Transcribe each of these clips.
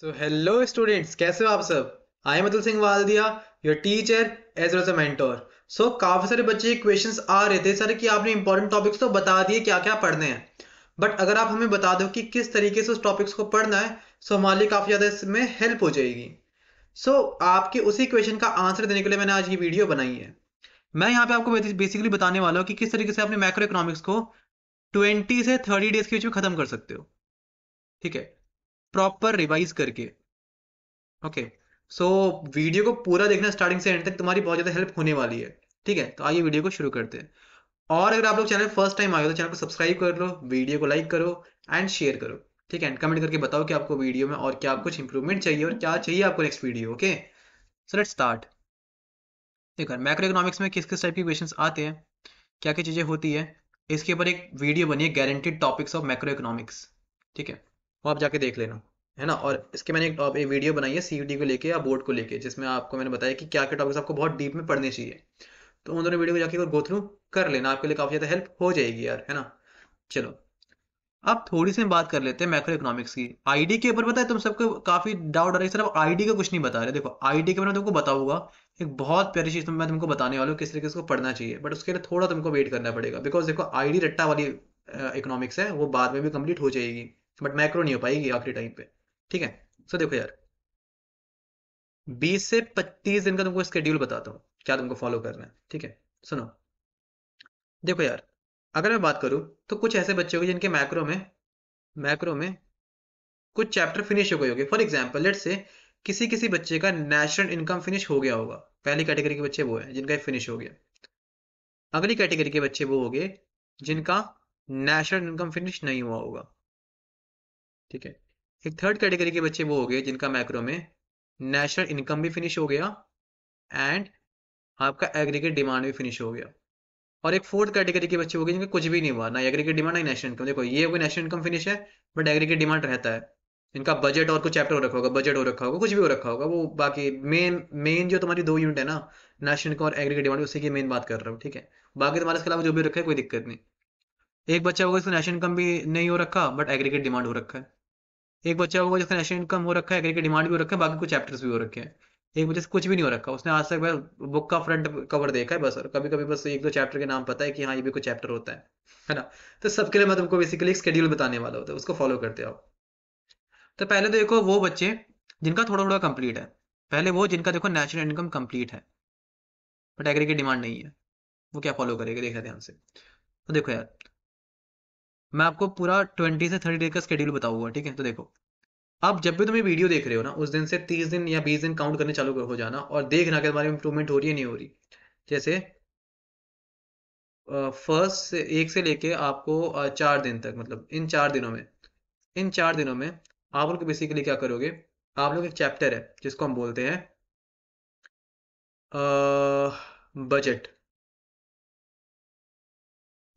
so hello students कैसे हो आप सब आई मतुल सिंह वालदिया your teacher as well as mentor so काफ़ी सारे बच्चे क्वेश्चंस आ रहे थे सर कि आपने इंपॉर्टेंट टॉपिक्स तो बता दिए क्या क्या पढ़ने हैं बट अगर आप हमें बता दो कि किस तरीके से उस टॉपिक्स को पढ़ना है सो हमारे लिए काफ़ी ज़्यादा इसमें हेल्प हो जाएगी सो so, आपके उसी क्वेश्चन का आंसर देने के लिए मैंने आज ये वीडियो बनाई है मैं यहाँ पे आपको बेसिकली बताने वाला हूँ कि किस तरीके से आपने माइक्रो इकोनॉमिक्स को ट्वेंटी से थर्टी डेज के बीच में खत्म कर सकते हो ठीक है प्रॉपर रिवाइज करके ओके सो वीडियो को पूरा देखना स्टार्टिंग से एंड तक तुम्हारी बहुत ज़्यादा हेल्प होने वाली है ठीक है तो आइए वीडियो को शुरू करते हैं और अगर आप लोग चैनल फर्स्ट टाइम आए हो तो चैनल को सब्सक्राइब कर लो वीडियो को लाइक करो एंड शेयर करो ठीक है एंड कमेंट करके बताओ कि आपको वीडियो में और क्या कुछ इंप्रूवमेंट चाहिए और क्या चाहिए आपको next video okay so let start देखो मैक्रो इकोनॉमिक्स में किस किस टाइप के क्वेश्चन आते हैं क्या क्या चीज़ें होती है इसके ऊपर एक वीडियो बनी है guaranteed topics of macro economics ठीक है वो आप जाके देख लेना है ना और इसके मैंने एक, एक वीडियो बनाई है सी को लेके या बोर्ड को लेके जिसमें आपको मैंने बताया कि क्या क्या टॉपिक्स आपको बहुत डीप में पढ़ने चाहिए तो उन दोनों वीडियो को जाके गो थ्रू कर लेना आपके लिए काफ़ी ज़्यादा हेल्प हो जाएगी यार है ना चलो अब थोड़ी सी बात कर लेते हैं मैक्रो इकोनॉमिक्स की आईडी के ऊपर पता है तुम सबको काफी डाउट आ रहा है सिर्फ आईडी का कुछ नहीं बता रहे देखो आईडी के बारे मैं तुमको बताऊंगा एक बहुत प्यारी चीज तो मैं तुमको बताने वाला हूँ किस तरीके से पढ़ना चाहिए बट उसके लिए थोड़ा तुमको वेट करना पड़ेगा बिकॉज देखो आईडी रट्टा वाली इकोनॉमिक्स है वो बाद में भी कंप्लीट हो जाएगी बट मैक्रो नहीं हो पाएगी आखिरी टाइम पे ठीक है सो देखो यार 20 से पच्चीस दिन का तुमको स्केड्यूल बताता हूँ क्या तुमको फॉलो करना है ठीक है सुनो देखो यार अगर मैं बात करूं तो कुछ ऐसे बच्चे होंगे जिनके मैक्रो में मैक्रो में कुछ चैप्टर फिनिश हो गए होंगे फॉर एग्जाम्पल लेट से किसी किसी बच्चे का नेशनल इनकम फिनिश हो गया होगा पहली कैटेगरी के बच्चे वो है जिनका फिनिश हो गया अगली कैटेगरी के बच्चे वो हो गए जिनका नेशनल इनकम फिनिश नहीं हुआ होगा ठीक है एक थर्ड कैटेगरी के बच्चे वो हो गए जिनका मैक्रो में नेशनल इनकम भी फिनिश हो गया एंड आपका एग्रीगेट डिमांड भी फिनिश हो गया और एक फोर्थ कैटेगरी के बच्चे हो गए जिनका कुछ भी नहीं हुआ ना एग्रीगेट डिमांड ना नेशनल इनकम देखो ये हो नेशनल इनकम फिनिश है बट एग्रीगेट डिमांड रहता है इनका बजट और कुछ चैप्टर हो रखा होगा बजट हो रखा होगा कुछ भी हो रखा होगा वो बाकी मेन मेन जो तुम्हारी दो यूनिट है ना नेशनल इनकम और एग्रीगेट डिमांड उसी की मेन बात कर रहा हूँ ठीक है बाकी तुम्हारे इसके अलावा जो भी रखा है कोई दिक्कत नहीं एक बच्चा होगा इसको नेशनल इनकम भी नहीं हो रखा बट एग्रीगेट डिमांड हो रखा है एक बच्चा होगा जिसका नेशनल इनकम हो रखा है एग्री की डिमांड भी हो रखा है बाकी कुछ चैप्टर्स भी हो रखे हैं एक बच्चे से कुछ भी नहीं हो रखा उसने आज तक बस बुक का फ्रंट कवर देखा है बस और कभी कभी बस एक दो चैप्टर के नाम पता है कि हाँ ये भी कुछ चैप्टर होता है है ना तो सबके लिए मैं तुमको बेसिकली एक स्केड्यूल बताने वाला होता तो है उसको फॉलो करते हो तो पहले देखो वो बच्चे जिनका थोड़ा थोड़ा कंप्लीट है पहले वो जिनका देखो नेचुरल इनकम कंप्लीट है बट एग्री की डिमांड नहीं है वो क्या फॉलो करेगा देखा ध्यान से तो देखो यार मैं आपको पूरा ट्वेंटी से थर्टी डे का स्केड्यूल बताऊंगा ठीक है तो देखो अब जब भी तुम ये वीडियो देख रहे हो ना उस दिन से तीस दिन या बीस दिन काउंट करने चालू हो जाना और देखना कि तुम्हारी इंप्रूवमेंट हो रही है नहीं हो रही जैसे फर्स्ट से एक से लेके आपको चार दिन तक मतलब इन चार दिनों में इन चार दिनों में आप लोग बेसिकली क्या करोगे आप लोग एक चैप्टर है जिसको हम बोलते हैं बजट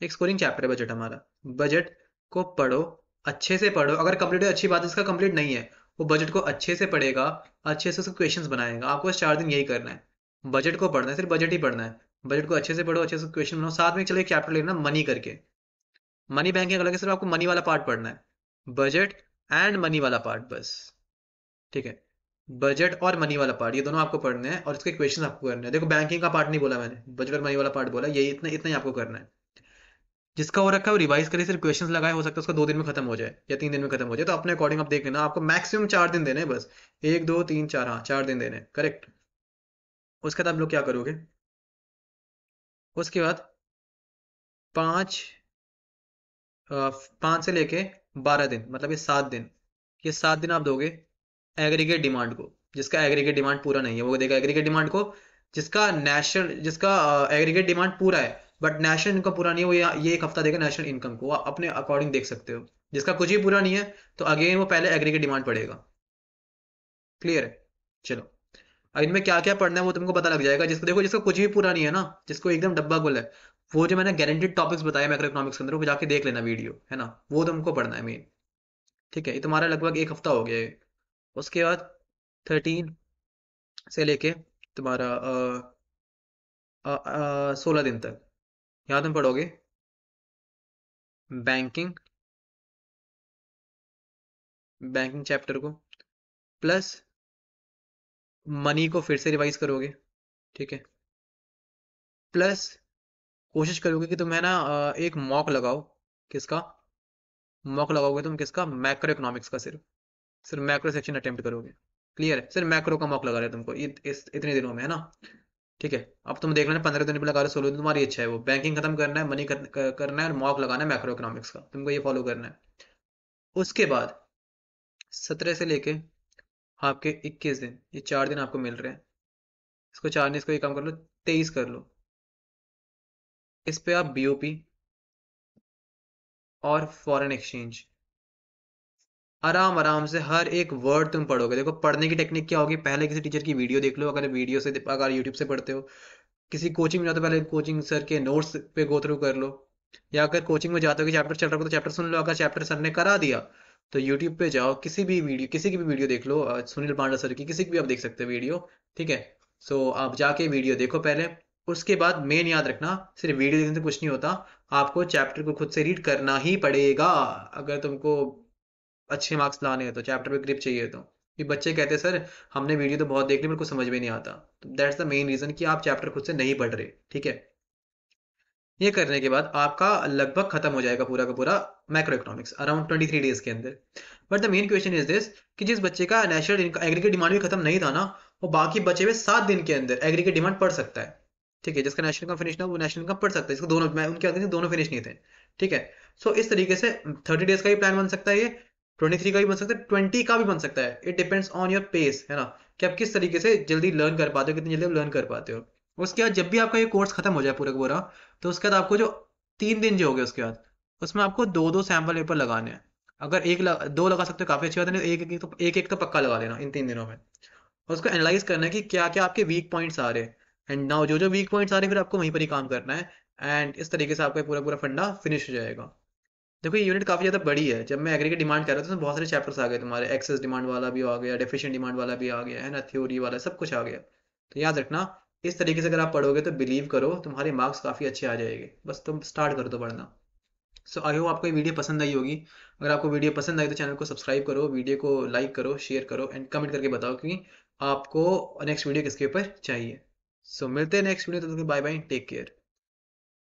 एक स्कोरिंग चैप्टर है बजट हमारा बजट को पढ़ो अच्छे से पढ़ो अगर कंप्लीट अच्छी बात है इसका कंप्लीट नहीं है वो बजट को अच्छे से पढ़ेगा अच्छे से उसके क्वेश्चन बनाएगा आपको चार दिन यही करना है बजट को पढ़ना है सिर्फ बजट ही पढ़ना है बजट को अच्छे से पढ़ो अच्छे से क्वेश्चन बनाओ साथ में चलो एक चैप्टर लेना मनी करके मनी बैंकिंग अलग है सिर्फ आपको मनी वाला पार्ट पढ़ना है बजट एंड मनी वाला पार्ट बस ठीक है बजट और मनी वाला पार्ट ये दोनों आपको पढ़ने हैं और इसके क्वेश्चन आपको करने हैं देखो बैंकिंग का पार्ट नहीं बोला मैंने बजट और मनी वाला पार्ट बोला यही इतना इतना ही आपको करना है जिसका हो रखा है वो रिवाइज करिए सिर्फ क्वेश्चन लगाए हो सकता है उसका दो दिन में खत्म हो जाए या तीन दिन में खत्म हो जाए तो अपने अकॉर्डिंग आप देख लेना आपको मैक्सिमम चार दिन देने बस एक दो तीन चार हाँ चार दिन देने करेक्ट उसके बाद आप लोग क्या करोगे उसके बाद पांच पांच से लेके बारह दिन मतलब ये सात दिन ये सात दिन आप दोगे एग्रीगेट डिमांड को जिसका एग्रीगेट डिमांड पूरा नहीं है वो देगा एग्रीगेट डिमांड को जिसका नेशनल जिसका एग्रीगेट डिमांड पूरा है बट नेशनल इनकम पूरा नहीं है वो ये एक हफ्ता देगा नेशनल इनकम को आप अपने अकॉर्डिंग देख सकते हो जिसका कुछ भी पूरा नहीं है तो अगेन वो पहले की डिमांड पड़ेगा क्लियर है चलो अब इनमें क्या क्या पढ़ना है वो तुमको पता लग जाएगा जिसको देखो जिसका कुछ भी पूरा नहीं है ना जिसको एकदम डब्बा गुल है वो जो मैंने गारंटेड टॉपिक्स बताए माइक्रो इकोनॉमिक्स के अंदर वो जाके देख लेना वीडियो है ना वो तुमको पढ़ना है मेन ठीक है ये तुम्हारा लगभग एक हफ्ता हो गया है उसके बाद थर्टीन से लेके तुम्हारा सोलह दिन तक यहाँ तुम पढ़ोगे बैंकिंग बैंकिंग चैप्टर को प्लस मनी को फिर से रिवाइज करोगे ठीक है प्लस कोशिश करोगे कि तुम्हें ना एक मॉक लगाओ किसका मॉक लगाओगे तुम किसका मैक्रो इकोनॉमिक्स का सिर्फ सिर्फ मैक्रो सेक्शन अटेम्प्ट करोगे क्लियर है सिर्फ मैक्रो का मॉक लगा रहे तुमको इत, इस, इतने दिनों में है ना ठीक है अब तुम देख लेना पंद्रह दिन पे लगा रहे सोलह दिन तुम्हारी इच्छा है वो बैंकिंग खत्म करना है मनी करना है और मॉक लगाना है मैक्रो इकोनॉमिक्स का तुमको ये फॉलो करना है उसके बाद सत्रह से लेके आपके इक्कीस दिन ये चार दिन आपको मिल रहे हैं इसको चार दिन इसको ये काम कर लो तेईस कर लो इस पे आप बीओपी और फॉरेन एक्सचेंज आराम आराम से हर एक वर्ड तुम पढ़ोगे देखो पढ़ने की टेक्निक क्या होगी पहले किसी टीचर की वीडियो देख लो अगर वीडियो से अगर यूट्यूब से पढ़ते हो किसी कोचिंग में जाते हो पहले कोचिंग सर के नोट्स पे गो थ्रू कर लो या अगर कोचिंग में जाते हो कि चैप्टर चल रहा हो तो चैप्टर सुन लो अगर चैप्टर सर ने करा दिया तो यूट्यूब पे जाओ किसी भी वीडियो किसी की भी वीडियो देख लो सुनील पांडा सर की किसी की भी आप देख सकते हो वीडियो ठीक है सो आप जाके वीडियो देखो पहले उसके बाद मेन याद रखना सिर्फ वीडियो देखने से कुछ नहीं होता आपको चैप्टर को खुद से रीड करना ही पड़ेगा अगर तुमको अच्छे मार्क्स लाने हैं तो चैप्टर पे ग्रिप चाहिए तो ये बच्चे कहते हैं सर हमने वीडियो तो बहुत देख ली मेरे को समझ में नहीं आता तो दैट्स द मेन रीज़न कि आप चैप्टर खुद से नहीं पढ़ रहे ठीक है ये करने के बाद आपका लगभग खत्म हो जाएगा पूरा का पूरा macro economics around twenty three days के अंदर but the main question is this कि जिस बच्चे का नेशनल एग्रीगेट डिमांड भी खत्म नहीं था ना वो बाकी बचे हुए सात दिन के अंदर एग्रीगेट डिमांड पढ़ सकता है ठीक है जिसका नेशनल का फिनिश ना वो नेशनल का पढ़ सकता है इसको दोनों मैं उनके आते थे दोनों फिनिश नहीं थे ठीक है सो so, इस तरीके से थर्टी डेज का ही प्लान बन सकता है ये 23 का भी बन सकता है 20 का भी बन सकता है it depends on your pace है ना कि आप किस तरीके से जल्दी लर्न कर पाते हो कितनी जल्दी आप लर्न कर पाते हो उसके बाद जब भी आपका ये कोर्स खत्म हो जाए पूरा पूरा तो उसके बाद आपको जो तीन दिन जो हो गए उसके बाद उसमें आपको दो दो सैम्पल पेपर लगाने हैं अगर एक लग, दो लगा सकते हो काफी अच्छी बात है तो एक एक तो एक एक तो पक्का लगा लेना इन तीन दिनों में और उसको एनालाइज करना है कि क्या क्या आपके वीक पॉइंट्स आ रहे हैं एंड नाउ जो जो वीक पॉइंट्स आ रहे हैं फिर आपको वहीं पर ही काम करना है एंड इस तरीके से आपका पूरा पूरा फंडा फिनिश हो जाएगा देखो ये यूनिट काफ़ी ज़्यादा बड़ी है जब मैं एग्रीगेट डिमांड कर रहा था तो बहुत सारे चैप्टर्स आ गए तुम्हारे एक्सेस डिमांड वाला भी आ गया डेफिशिएंट डिमांड वाला भी आ गया है ना थ्योरी वाला सब कुछ आ गया तो याद रखना इस तरीके से अगर आप पढ़ोगे तो बिलीव करो तुम्हारे मार्क्स काफ़ी अच्छे आ जाएंगे बस तुम स्टार्ट कर दो पढ़ना सो आई होप आपको ये वीडियो पसंद आई होगी अगर आपको वीडियो पसंद आई तो चैनल को सब्सक्राइब करो वीडियो को लाइक करो शेयर करो एंड कमेंट करके बताओ कि आपको नेक्स्ट वीडियो किसके ऊपर चाहिए सो मिलते हैं नेक्स्ट वीडियो तो बाय बाय टेक केयर